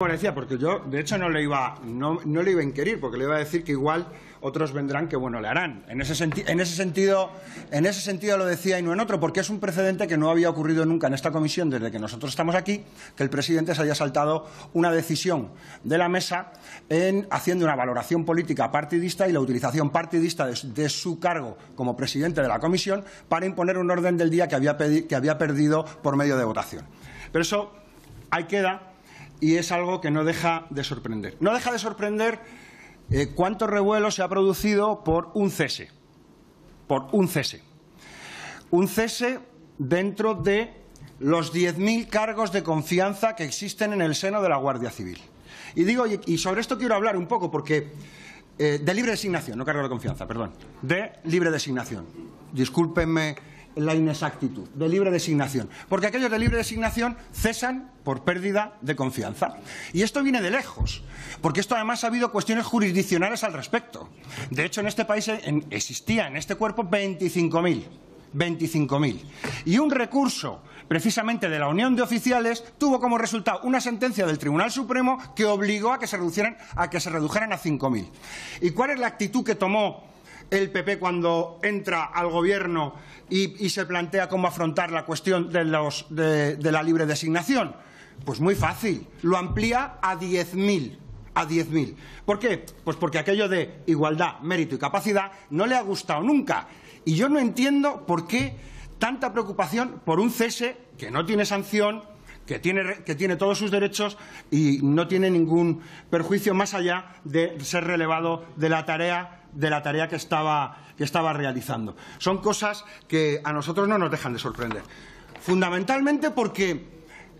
Como decía, porque yo de hecho no le iba, no, le iba a inquirir, porque le iba a decir que igual otros vendrán que bueno le harán. En ese, sentido, en ese sentido lo decía y no en otro, porque es un precedente que no había ocurrido nunca en esta comisión desde que nosotros estamos aquí, que el presidente se haya saltado una decisión de la mesa en haciendo una valoración política partidista y la utilización partidista de, su cargo como presidente de la comisión para imponer un orden del día que había, que había perdido por medio de votación. Pero eso ahí queda y es algo que no deja de sorprender. No deja de sorprender eh, cuánto revuelo se ha producido por un cese, por un cese. Un cese dentro de los 10.000 cargos de confianza que existen en el seno de la Guardia Civil. Y digo, y sobre esto quiero hablar un poco, porque eh, de libre designación, no cargo de confianza, perdón, de libre designación. Discúlpenme la inexactitud de libre designación, porque aquellos de libre designación cesan por pérdida de confianza. Y esto viene de lejos, porque esto además ha habido cuestiones jurisdiccionales al respecto. De hecho, en este país existía en este cuerpo 25.000. 25.000. Y un recurso, precisamente de la Unión de Oficiales, tuvo como resultado una sentencia del Tribunal Supremo que obligó a que se, a que se redujeran a 5.000. ¿Y cuál es la actitud que tomó el PP cuando entra al Gobierno y, se plantea cómo afrontar la cuestión de, la libre designación? Pues muy fácil, lo amplía a 10.000 a ¿Por qué? Pues porque aquello de igualdad, mérito y capacidad no le ha gustado nunca. Y yo no entiendo por qué tanta preocupación por un cese que no tiene sanción, que tiene todos sus derechos y no tiene ningún perjuicio más allá de ser relevado de la tarea de la tarea que estaba, que estaba realizando. Son cosas que a nosotros no nos dejan de sorprender. Fundamentalmente porque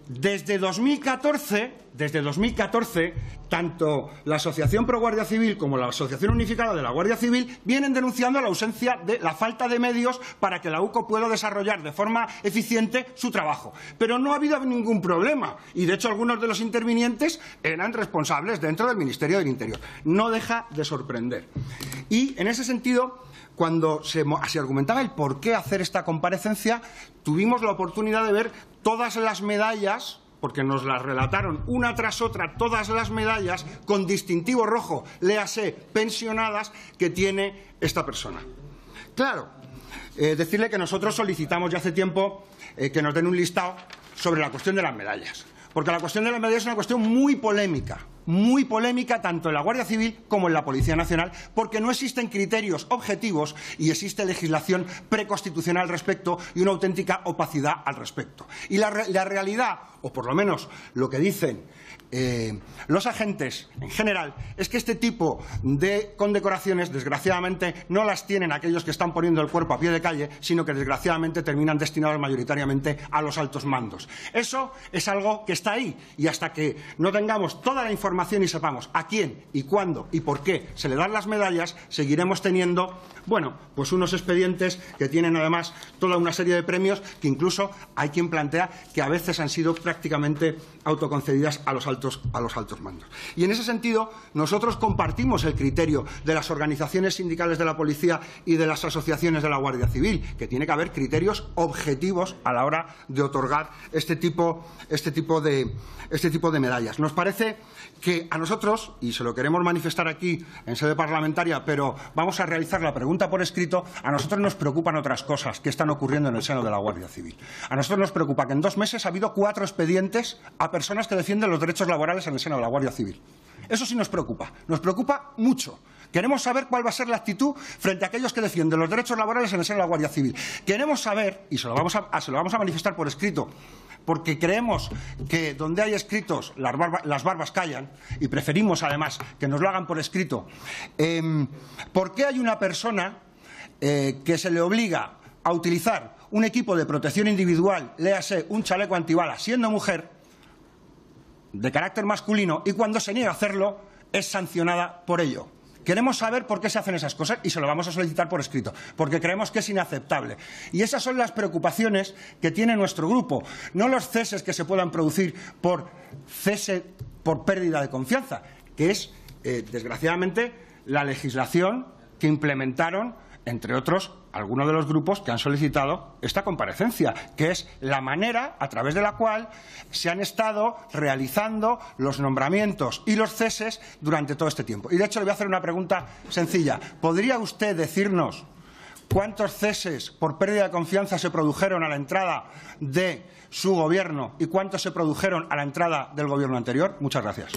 desde 2014, desde 2014, tanto la Asociación Pro Guardia Civil como la Asociación Unificada de la Guardia Civil vienen denunciando la ausencia de la falta de medios para que la UCO pueda desarrollar de forma eficiente su trabajo. Pero no ha habido ningún problema y, de hecho, algunos de los intervinientes eran responsables dentro del Ministerio del Interior. No deja de sorprender. Y en ese sentido, cuando se, argumentaba el por qué hacer esta comparecencia, tuvimos la oportunidad de ver todas las medallas porque nos las relataron una tras otra todas las medallas con distintivo rojo, léase, pensionadas, que tiene esta persona. Claro, eh, decirle que nosotros solicitamos ya hace tiempo eh, que nos den un listado sobre la cuestión de las medallas, porque la cuestión de las medallas es una cuestión muy polémica muy polémica tanto en la Guardia Civil como en la Policía Nacional, porque no existen criterios objetivos y existe legislación preconstitucional al respecto y una auténtica opacidad al respecto. Y la realidad o por lo menos lo que dicen eh, los agentes en general, es que este tipo de condecoraciones, desgraciadamente, no las tienen aquellos que están poniendo el cuerpo a pie de calle, sino que desgraciadamente terminan destinados mayoritariamente a los altos mandos. Eso es algo que está ahí y hasta que no tengamos toda la información y sepamos a quién y cuándo y por qué se le dan las medallas, seguiremos teniendo, bueno, pues unos expedientes que tienen además toda una serie de premios que incluso hay quien plantea que a veces han sido prácticamente autoconcedidas a los altos, a los altos mandos. Y en ese sentido, nosotros compartimos el criterio de las organizaciones sindicales de la policía y de las asociaciones de la Guardia Civil, que tiene que haber criterios objetivos a la hora de otorgar este, este tipo, de, este tipo de medallas. Nos parece que a nosotros, y se lo queremos manifestar aquí en sede parlamentaria, pero vamos a realizar la pregunta por escrito, a nosotros nos preocupan otras cosas que están ocurriendo en el seno de la Guardia Civil. A nosotros nos preocupa que en dos meses ha habido cuatro expedientes a personas que defienden los derechos laborales en el seno de la Guardia Civil. Eso sí nos preocupa, nos preocupa mucho. Queremos saber cuál va a ser la actitud frente a aquellos que defienden los derechos laborales en el seno de la Guardia Civil. Queremos saber, y se lo vamos a, ah, manifestar por escrito, porque creemos que donde hay escritos las, barbas callan y preferimos además que nos lo hagan por escrito. Em, ¿Por qué hay una persona eh, que se le obliga a utilizar un equipo de protección individual, léase un chaleco antibalas, siendo mujer, de carácter masculino, y cuando se niega a hacerlo, es sancionada por ello. Queremos saber por qué se hacen esas cosas y se lo vamos a solicitar por escrito, porque creemos que es inaceptable. Y esas son las preocupaciones que tiene nuestro grupo, no los ceses que se puedan producir por cese, por pérdida de confianza, que es, eh, desgraciadamente, la legislación que implementaron entre otros, algunos de los grupos que han solicitado esta comparecencia, que es la manera a través de la cual se han estado realizando los nombramientos y los ceses durante todo este tiempo. Y de hecho le voy a hacer una pregunta sencilla. ¿Podría usted decirnos cuántos ceses por pérdida de confianza se produjeron a la entrada de su gobierno y cuántos se produjeron a la entrada del gobierno anterior? Muchas gracias.